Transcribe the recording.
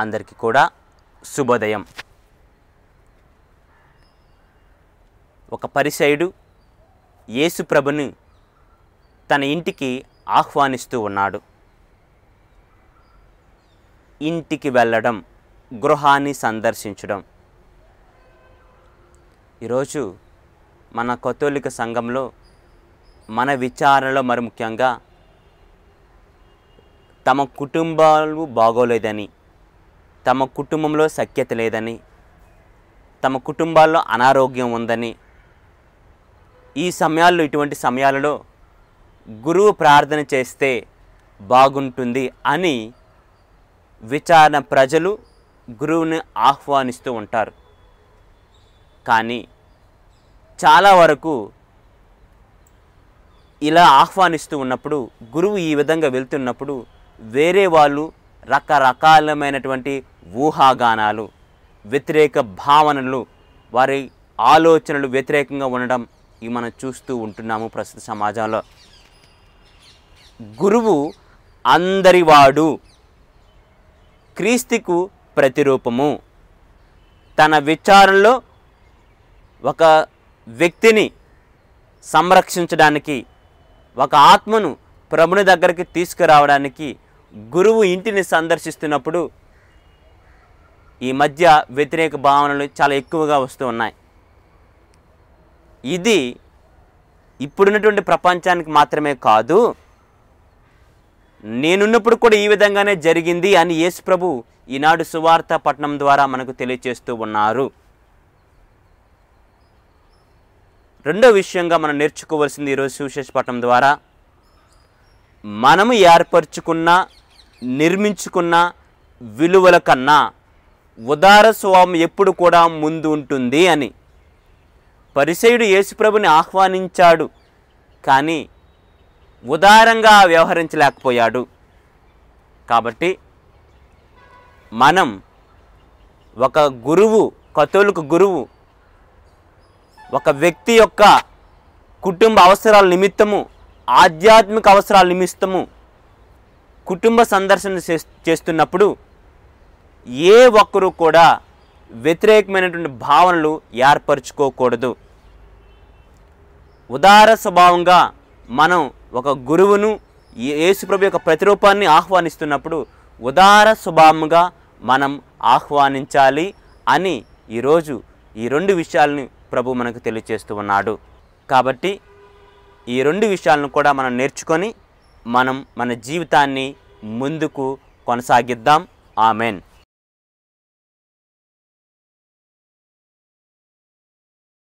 అందరికీ కూడా శుభోదయం ఒక పరిసయుడు యేసుప్రభుని తన ఇంటికి ఆహ్వానిస్తూ ఉన్నాడు ఇంటికి వెళ్ళడం గృహాన్ని సందర్శించడం ఈరోజు మన కథోలిక సంఘంలో మన విచారణలో మరి ముఖ్యంగా తమ కుటుంబాలు బాగోలేదని తమ కుటుంబంలో సఖ్యత లేదని తమ కుటుంబాల్లో అనారోగ్యం ఉందని ఈ సమయాల్లో ఇటువంటి సమయాలలో గురువు ప్రార్థన చేస్తే బాగుంటుంది అని విచారణ ప్రజలు గురువుని ఆహ్వానిస్తూ ఉంటారు కానీ చాలా వరకు ఇలా ఆహ్వానిస్తూ ఉన్నప్పుడు గురువు ఈ విధంగా వెళ్తున్నప్పుడు వేరే వాళ్ళు రకరకాలమైనటువంటి ఊహాగానాలు వ్యతిరేక భావనలు వారి ఆలోచనలు వ్యతిరేకంగా ఉండడం ఇవి మనం చూస్తూ ఉంటున్నాము ప్రస్తుత సమాజంలో గురువు అందరివాడు క్రీస్తుకు ప్రతిరూపము తన విచారంలో ఒక వ్యక్తిని సంరక్షించడానికి ఒక ఆత్మను ప్రభుని దగ్గరికి తీసుకురావడానికి గురువు ఇంటిని సందర్శిస్తున్నప్పుడు ఈ మధ్య వ్యతిరేక భావనలు చాలా ఎక్కువగా వస్తూ ఉన్నాయి ఇది ఇప్పుడున్నటువంటి ప్రపంచానికి మాత్రమే కాదు నేనున్నప్పుడు కూడా ఈ విధంగానే జరిగింది అని యేసు ప్రభు ఈనాడు సువార్త పట్టణం ద్వారా మనకు తెలియచేస్తూ ఉన్నారు రెండో విషయంగా మనం నేర్చుకోవాల్సింది ఈరోజు పట్టణం ద్వారా మనము ఏర్పరచుకున్న నిర్మించుకున్న విలువల కన్నా ఉదార స్వభావం ఎప్పుడు కూడా ముందు ఉంటుంది అని పరిసయుడు యేసుప్రభుని ఆహ్వానించాడు కానీ ఉదారంగా వ్యవహరించలేకపోయాడు కాబట్టి మనం ఒక గురువు కథోలిక గురువు ఒక వ్యక్తి యొక్క కుటుంబ అవసరాల నిమిత్తము ఆధ్యాత్మిక అవసరాల నిమిత్తము కుటుంబ సందర్శన చేస్తున్నప్పుడు ఏ ఒక్కరూ కూడా వ్యతిరేకమైనటువంటి భావనలు ఏర్పరచుకోకూడదు ఉదార స్వభావంగా మనం ఒక గురువును యేసుప్రభు యొక్క ప్రతిరూపాన్ని ఆహ్వానిస్తున్నప్పుడు ఉదార స్వభావంగా మనం ఆహ్వానించాలి అని ఈరోజు ఈ రెండు విషయాలని ప్రభు మనకు తెలియచేస్తూ ఉన్నాడు కాబట్టి ఈ రెండు విషయాలను కూడా మనం నేర్చుకొని మనం మన జీవితాన్ని ముందుకు కొనసాగిద్దాం ఆమెన్